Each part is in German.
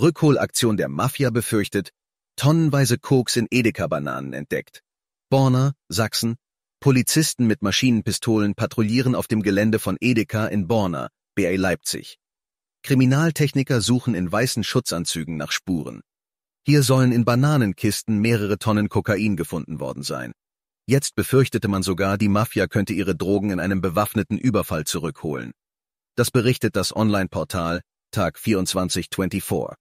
Rückholaktion der Mafia befürchtet, tonnenweise Koks in Edeka-Bananen entdeckt. Borna, Sachsen, Polizisten mit Maschinenpistolen patrouillieren auf dem Gelände von Edeka in Borna, BA Leipzig. Kriminaltechniker suchen in weißen Schutzanzügen nach Spuren. Hier sollen in Bananenkisten mehrere Tonnen Kokain gefunden worden sein. Jetzt befürchtete man sogar, die Mafia könnte ihre Drogen in einem bewaffneten Überfall zurückholen. Das berichtet das Online-Portal Tag 2424.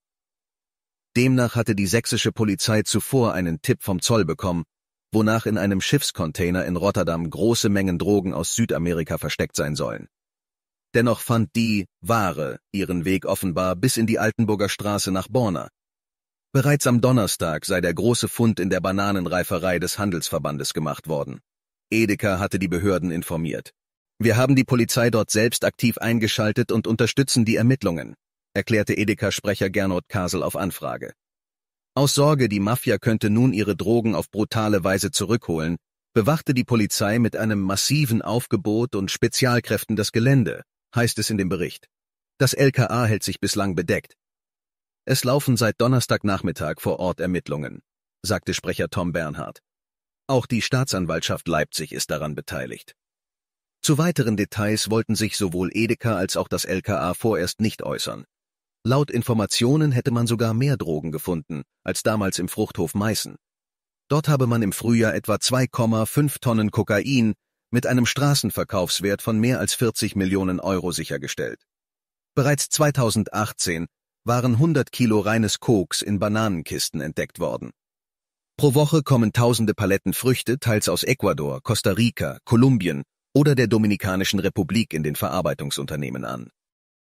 Demnach hatte die sächsische Polizei zuvor einen Tipp vom Zoll bekommen, wonach in einem Schiffscontainer in Rotterdam große Mengen Drogen aus Südamerika versteckt sein sollen. Dennoch fand die Ware ihren Weg offenbar bis in die Altenburger Straße nach Borna. Bereits am Donnerstag sei der große Fund in der Bananenreiferei des Handelsverbandes gemacht worden. Edeka hatte die Behörden informiert. Wir haben die Polizei dort selbst aktiv eingeschaltet und unterstützen die Ermittlungen erklärte Edeka-Sprecher Gernot Kasel auf Anfrage. Aus Sorge, die Mafia könnte nun ihre Drogen auf brutale Weise zurückholen, bewachte die Polizei mit einem massiven Aufgebot und Spezialkräften das Gelände, heißt es in dem Bericht. Das LKA hält sich bislang bedeckt. Es laufen seit Donnerstagnachmittag vor Ort Ermittlungen, sagte Sprecher Tom Bernhard. Auch die Staatsanwaltschaft Leipzig ist daran beteiligt. Zu weiteren Details wollten sich sowohl Edeka als auch das LKA vorerst nicht äußern. Laut Informationen hätte man sogar mehr Drogen gefunden als damals im Fruchthof Meißen. Dort habe man im Frühjahr etwa 2,5 Tonnen Kokain mit einem Straßenverkaufswert von mehr als 40 Millionen Euro sichergestellt. Bereits 2018 waren 100 Kilo reines Koks in Bananenkisten entdeckt worden. Pro Woche kommen tausende Paletten Früchte teils aus Ecuador, Costa Rica, Kolumbien oder der Dominikanischen Republik in den Verarbeitungsunternehmen an.